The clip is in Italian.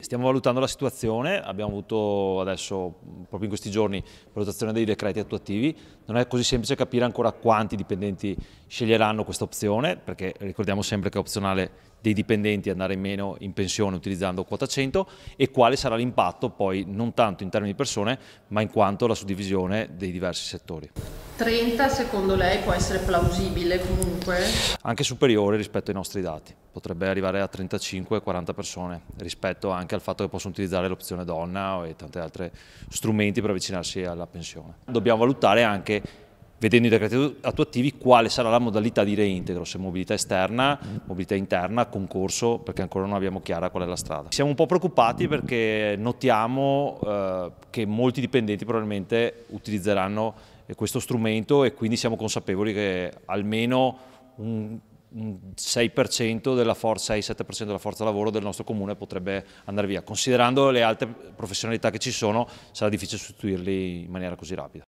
Stiamo valutando la situazione, abbiamo avuto adesso, proprio in questi giorni, valutazione dei decreti attuativi. Non è così semplice capire ancora quanti dipendenti sceglieranno questa opzione, perché ricordiamo sempre che è opzionale dei dipendenti andare in meno in pensione utilizzando quota 100 e quale sarà l'impatto poi non tanto in termini di persone, ma in quanto la suddivisione dei diversi settori. 30 secondo lei può essere plausibile comunque? Anche superiore rispetto ai nostri dati, potrebbe arrivare a 35-40 persone rispetto anche al fatto che possono utilizzare l'opzione donna e tanti altri strumenti per avvicinarsi alla pensione. Dobbiamo valutare anche vedendo i decreti attuativi quale sarà la modalità di reintegro, se mobilità esterna, mobilità interna, concorso, perché ancora non abbiamo chiara qual è la strada. Siamo un po' preoccupati perché notiamo eh, che molti dipendenti probabilmente utilizzeranno questo strumento e quindi siamo consapevoli che almeno un, 6% della forza, 6-7% della forza lavoro del nostro comune potrebbe andare via. Considerando le altre professionalità che ci sono, sarà difficile sostituirli in maniera così rapida.